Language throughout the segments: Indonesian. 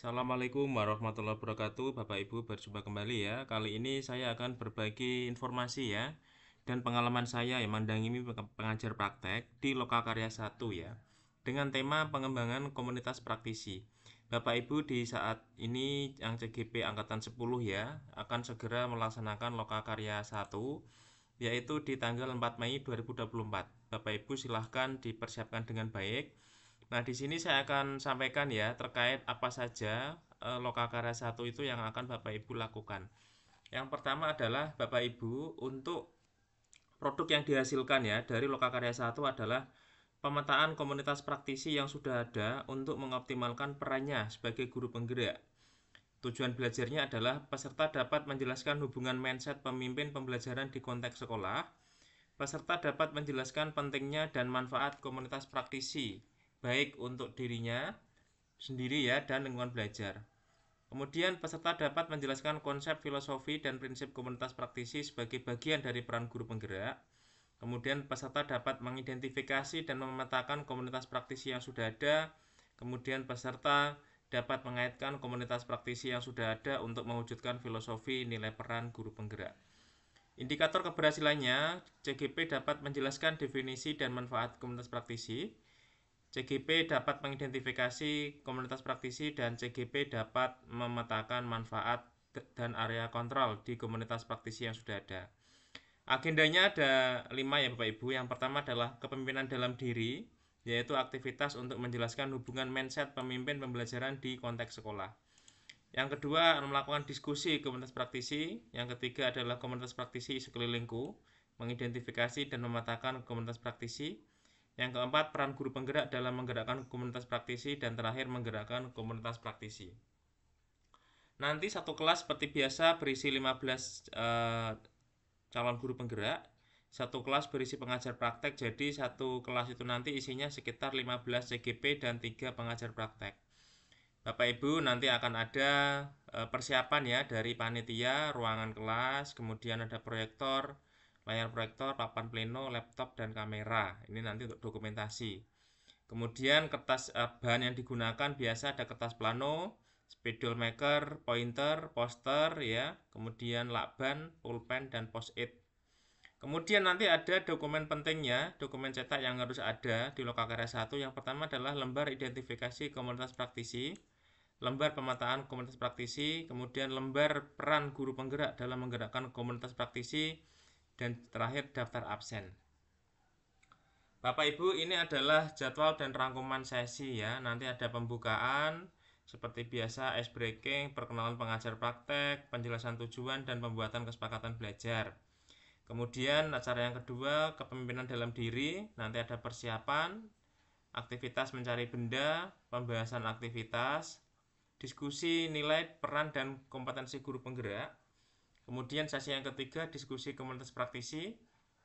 Assalamualaikum warahmatullahi wabarakatuh Bapak Ibu berjumpa kembali ya Kali ini saya akan berbagi informasi ya Dan pengalaman saya yang ini pengajar praktek di Loka Karya 1 ya Dengan tema pengembangan komunitas praktisi Bapak Ibu di saat ini yang CGP Angkatan 10 ya Akan segera melaksanakan Loka Karya 1 Yaitu di tanggal 4 Mei 2024 Bapak Ibu silahkan dipersiapkan dengan baik Nah, di sini saya akan sampaikan ya terkait apa saja e, eh, lokakarya satu itu yang akan Bapak Ibu lakukan. Yang pertama adalah Bapak Ibu untuk produk yang dihasilkan ya dari lokakarya satu adalah pemetaan komunitas praktisi yang sudah ada untuk mengoptimalkan perannya sebagai guru penggerak. Tujuan belajarnya adalah peserta dapat menjelaskan hubungan mindset pemimpin pembelajaran di konteks sekolah. Peserta dapat menjelaskan pentingnya dan manfaat komunitas praktisi baik untuk dirinya sendiri ya dan lingkungan belajar. Kemudian peserta dapat menjelaskan konsep filosofi dan prinsip komunitas praktisi sebagai bagian dari peran guru penggerak. Kemudian peserta dapat mengidentifikasi dan memetakan komunitas praktisi yang sudah ada. Kemudian peserta dapat mengaitkan komunitas praktisi yang sudah ada untuk mewujudkan filosofi nilai peran guru penggerak. Indikator keberhasilannya, CGP dapat menjelaskan definisi dan manfaat komunitas praktisi. CGP dapat mengidentifikasi komunitas praktisi dan CGP dapat memetakan manfaat dan area kontrol di komunitas praktisi yang sudah ada. Agendanya ada lima ya Bapak Ibu. Yang pertama adalah kepemimpinan dalam diri, yaitu aktivitas untuk menjelaskan hubungan mindset pemimpin pembelajaran di konteks sekolah. Yang kedua melakukan diskusi komunitas praktisi. Yang ketiga adalah komunitas praktisi sekelilingku, mengidentifikasi dan memetakan komunitas praktisi. Yang keempat, peran guru penggerak dalam menggerakkan komunitas praktisi dan terakhir menggerakkan komunitas praktisi. Nanti satu kelas seperti biasa berisi 15 e, eh, calon guru penggerak. Satu kelas berisi pengajar praktek, jadi satu kelas itu nanti isinya sekitar 15 CGP dan 3 pengajar praktek. Bapak Ibu nanti akan ada eh, persiapan ya dari panitia, ruangan kelas, kemudian ada proyektor, layar proyektor, papan pleno, laptop, dan kamera. Ini nanti untuk dokumentasi. Kemudian kertas eh, bahan yang digunakan biasa ada kertas plano, spidol maker, pointer, poster, ya, kemudian lakban, pulpen, dan post-it. Kemudian nanti ada dokumen pentingnya, dokumen cetak yang harus ada di lokakarya 1. Yang pertama adalah lembar identifikasi komunitas praktisi, lembar pemetaan komunitas praktisi, kemudian lembar peran guru penggerak dalam menggerakkan komunitas praktisi, dan terakhir daftar absen. Bapak Ibu, ini adalah jadwal dan rangkuman sesi ya. Nanti ada pembukaan, seperti biasa ice breaking, perkenalan pengajar praktek, penjelasan tujuan, dan pembuatan kesepakatan belajar. Kemudian acara yang kedua, kepemimpinan dalam diri, nanti ada persiapan, aktivitas mencari benda, pembahasan aktivitas, diskusi nilai, peran, dan kompetensi guru penggerak. Kemudian sesi yang ketiga diskusi komunitas praktisi.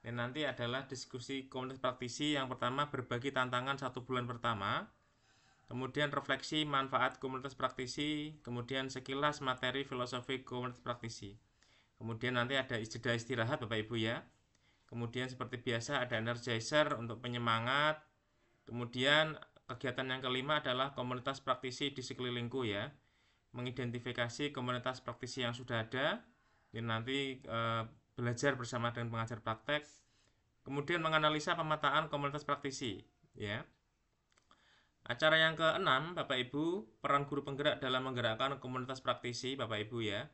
Dan nanti adalah diskusi komunitas praktisi yang pertama berbagi tantangan satu bulan pertama. Kemudian refleksi manfaat komunitas praktisi, kemudian sekilas materi filosofi komunitas praktisi. Kemudian nanti ada jeda istirahat Bapak Ibu ya. Kemudian seperti biasa ada energizer untuk penyemangat. Kemudian kegiatan yang kelima adalah komunitas praktisi di sekelilingku ya. Mengidentifikasi komunitas praktisi yang sudah ada, jadi nanti e, belajar bersama dengan pengajar praktek. Kemudian menganalisa pemetaan komunitas praktisi, ya. Acara yang keenam, Bapak Ibu, peran guru penggerak dalam menggerakkan komunitas praktisi, Bapak Ibu ya.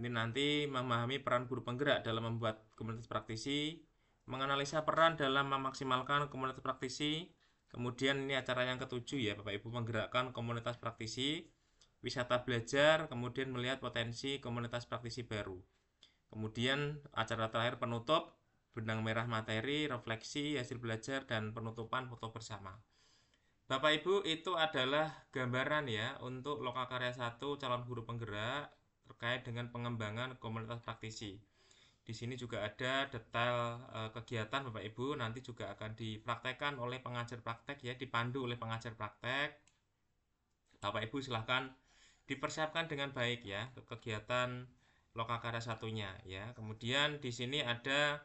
Ini nanti memahami peran guru penggerak dalam membuat komunitas praktisi, menganalisa peran dalam memaksimalkan komunitas praktisi. Kemudian ini acara yang ketujuh ya, Bapak Ibu menggerakkan komunitas praktisi, wisata belajar, kemudian melihat potensi komunitas praktisi baru. Kemudian acara terakhir penutup, benang merah materi, refleksi, hasil belajar, dan penutupan foto bersama. Bapak Ibu itu adalah gambaran ya untuk lokal karya satu calon guru penggerak terkait dengan pengembangan komunitas praktisi. Di sini juga ada detail e, kegiatan Bapak Ibu nanti juga akan dipraktekkan oleh pengajar praktek ya, dipandu oleh pengajar praktek. Bapak Ibu silahkan dipersiapkan dengan baik ya kegiatan lokakarya satunya ya. Kemudian di sini ada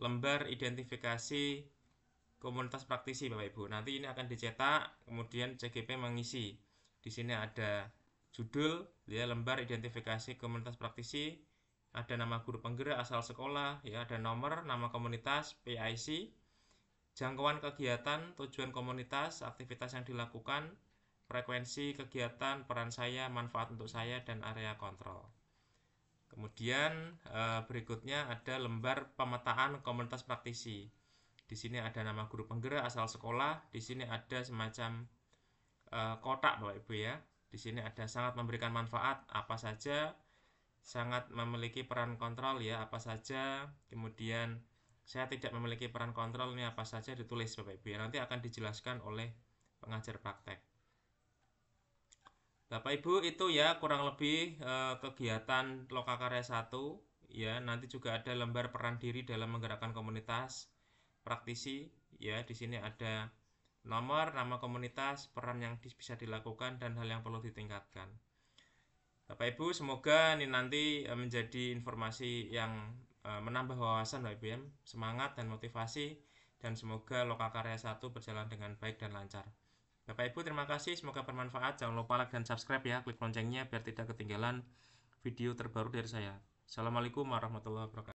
lembar identifikasi komunitas praktisi Bapak Ibu. Nanti ini akan dicetak, kemudian CGP mengisi. Di sini ada judul, ya lembar identifikasi komunitas praktisi, ada nama guru penggerak asal sekolah, ya ada nomor, nama komunitas, PIC, jangkauan kegiatan, tujuan komunitas, aktivitas yang dilakukan, frekuensi kegiatan, peran saya, manfaat untuk saya, dan area kontrol. Kemudian eh, berikutnya ada lembar pemetaan komunitas praktisi. Di sini ada nama guru penggerak asal sekolah, di sini ada semacam eh, kotak Bapak Ibu ya. Di sini ada sangat memberikan manfaat apa saja, sangat memiliki peran kontrol ya apa saja, kemudian saya tidak memiliki peran kontrol ini apa saja ditulis Bapak Ibu ya. Nanti akan dijelaskan oleh pengajar praktek. Bapak Ibu itu ya kurang lebih eh, kegiatan lokakarya 1 ya nanti juga ada lembar peran diri dalam menggerakkan komunitas praktisi ya di sini ada nomor nama komunitas peran yang bisa dilakukan dan hal yang perlu ditingkatkan Bapak Ibu semoga ini nanti eh, menjadi informasi yang eh, menambah wawasan Bapak Ibu ya semangat dan motivasi dan semoga lokakarya 1 berjalan dengan baik dan lancar Bapak Ibu terima kasih, semoga bermanfaat. Jangan lupa like dan subscribe ya, klik loncengnya biar tidak ketinggalan video terbaru dari saya. Assalamualaikum warahmatullahi wabarakatuh.